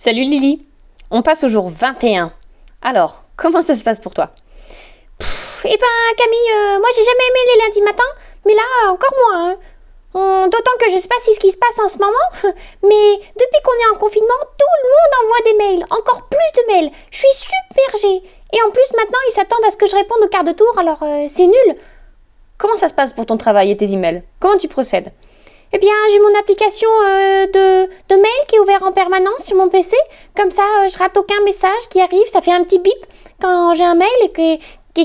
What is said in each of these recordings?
Salut Lily On passe au jour 21. Alors, comment ça se passe pour toi Eh ben Camille, euh, moi j'ai jamais aimé les lundis matins, mais là encore moins. Hein. D'autant que je sais pas si ce qui se passe en ce moment, mais depuis qu'on est en confinement, tout le monde envoie des mails, encore plus de mails. Je suis submergée. Et en plus, maintenant, ils s'attendent à ce que je réponde au quart de tour, alors euh, c'est nul. Comment ça se passe pour ton travail et tes emails Comment tu procèdes eh bien, j'ai mon application euh, de, mail qui est ouverte en permanence sur mon PC. Comme ça, euh, je rate aucun message qui arrive. Ça fait un petit bip quand j'ai un mail et que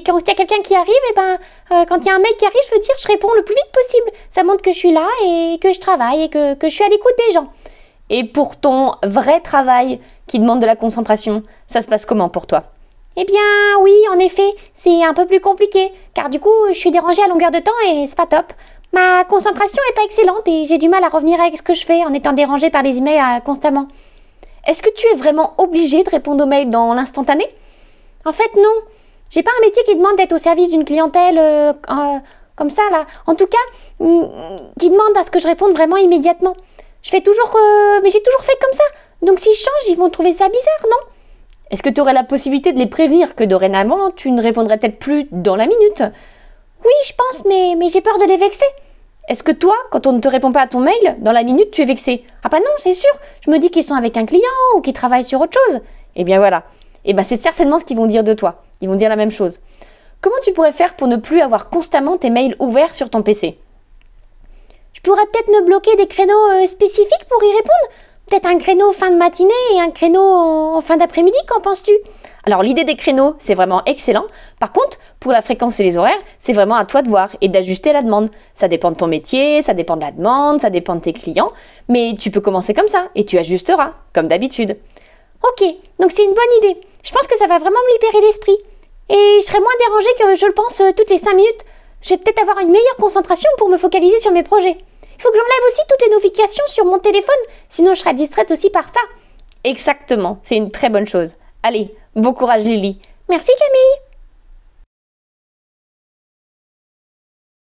quand il y a quelqu'un qui arrive, et eh ben, euh, quand il y a un mail qui arrive, je veux dire, je réponds le plus vite possible. Ça montre que je suis là et que je travaille et que, que je suis à l'écoute des gens. Et pour ton vrai travail qui demande de la concentration, ça se passe comment pour toi eh bien oui, en effet, c'est un peu plus compliqué, car du coup, je suis dérangée à longueur de temps et c'est pas top. Ma concentration est pas excellente et j'ai du mal à revenir avec ce que je fais en étant dérangée par les emails euh, constamment. Est-ce que tu es vraiment obligée de répondre aux mails dans l'instantané En fait, non. J'ai pas un métier qui demande d'être au service d'une clientèle euh, euh, comme ça, là. En tout cas, mm, qui demande à ce que je réponde vraiment immédiatement. Je fais toujours... mais j'ai toujours fait comme ça. Donc s'ils changent, ils vont trouver ça bizarre, non est-ce que tu aurais la possibilité de les prévenir que dorénavant, tu ne répondrais peut-être plus dans la minute Oui, je pense, mais, mais j'ai peur de les vexer. Est-ce que toi, quand on ne te répond pas à ton mail, dans la minute, tu es vexé Ah bah non, c'est sûr, je me dis qu'ils sont avec un client ou qu'ils travaillent sur autre chose. Eh bien voilà. Eh ben c'est certainement ce qu'ils vont dire de toi. Ils vont dire la même chose. Comment tu pourrais faire pour ne plus avoir constamment tes mails ouverts sur ton PC Je pourrais peut-être me bloquer des créneaux euh, spécifiques pour y répondre un créneau fin de matinée et un créneau en fin d'après-midi, qu'en penses-tu alors l'idée des créneaux, c'est vraiment excellent. Par contre, pour la fréquence et les horaires, c'est vraiment à toi de voir et d'ajuster la demande. Ça dépend de ton métier, ça dépend de la demande, ça dépend de tes clients, mais tu peux commencer comme ça et tu ajusteras, comme d'habitude. Ok, donc c'est une bonne idée. Je pense que ça va vraiment me libérer l'esprit. Et je serai moins dérangée que je le pense euh, toutes les 5 minutes. Je vais peut-être avoir une meilleure concentration pour me focaliser sur mes projets. Faut que j'enlève aussi toutes les notifications sur mon téléphone, sinon je serai distraite aussi par ça. Exactement, c'est une très bonne chose. Allez, bon courage Lily. Merci Camille